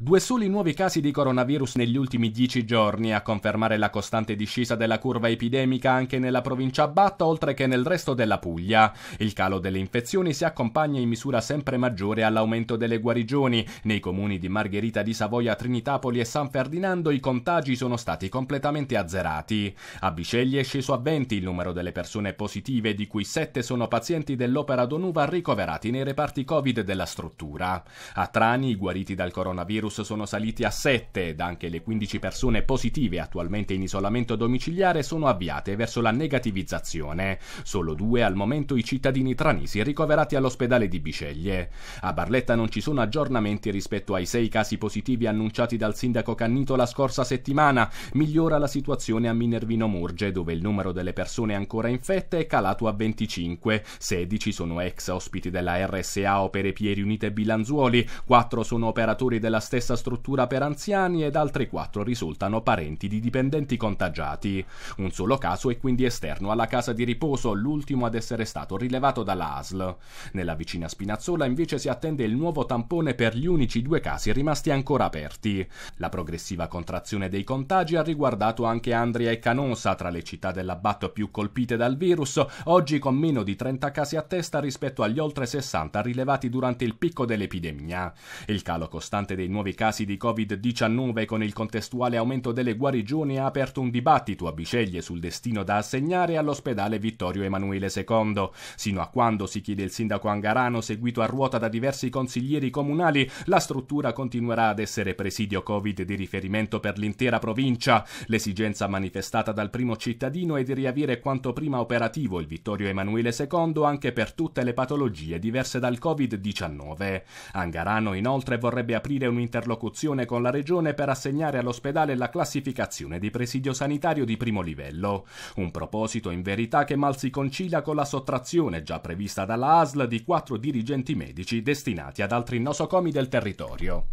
Due soli nuovi casi di coronavirus negli ultimi dieci giorni, a confermare la costante discesa della curva epidemica anche nella provincia Batta, oltre che nel resto della Puglia. Il calo delle infezioni si accompagna in misura sempre maggiore all'aumento delle guarigioni. Nei comuni di Margherita di Savoia, Trinitapoli e San Ferdinando i contagi sono stati completamente azzerati. A Biceglie è sceso a 20 il numero delle persone positive, di cui 7 sono pazienti dell'Opera Donuva ricoverati nei reparti Covid della struttura. A Trani i guariti dal coronavirus virus sono saliti a 7 ed anche le 15 persone positive attualmente in isolamento domiciliare sono avviate verso la negativizzazione. Solo due al momento i cittadini tranisi ricoverati all'ospedale di Biceglie. A Barletta non ci sono aggiornamenti rispetto ai 6 casi positivi annunciati dal sindaco Cannito la scorsa settimana. Migliora la situazione a Minervino Murge dove il numero delle persone ancora infette è calato a 25. 16 sono ex ospiti della RSA Opere Pieri Unite Bilanzuoli, 4 sono operatori della stessa stessa struttura per anziani ed altri quattro risultano parenti di dipendenti contagiati. Un solo caso è quindi esterno alla casa di riposo, l'ultimo ad essere stato rilevato dall'ASL. Nella vicina Spinazzola invece si attende il nuovo tampone per gli unici due casi rimasti ancora aperti. La progressiva contrazione dei contagi ha riguardato anche Andria e Canosa, tra le città dell'abbatto più colpite dal virus, oggi con meno di 30 casi a testa rispetto agli oltre 60 rilevati durante il picco dell'epidemia. Il calo costante dei nuovi nuovi casi di Covid-19 con il contestuale aumento delle guarigioni ha aperto un dibattito a biceglie sul destino da assegnare all'ospedale Vittorio Emanuele II. Sino a quando, si chiede il sindaco Angarano, seguito a ruota da diversi consiglieri comunali, la struttura continuerà ad essere presidio Covid di riferimento per l'intera provincia. L'esigenza manifestata dal primo cittadino è di riavere quanto prima operativo il Vittorio Emanuele II anche per tutte le patologie diverse dal Covid-19. Angarano inoltre vorrebbe aprire un intervento interlocuzione con la Regione per assegnare all'ospedale la classificazione di presidio sanitario di primo livello. Un proposito in verità che mal si concilia con la sottrazione già prevista dalla ASL di quattro dirigenti medici destinati ad altri nosocomi del territorio.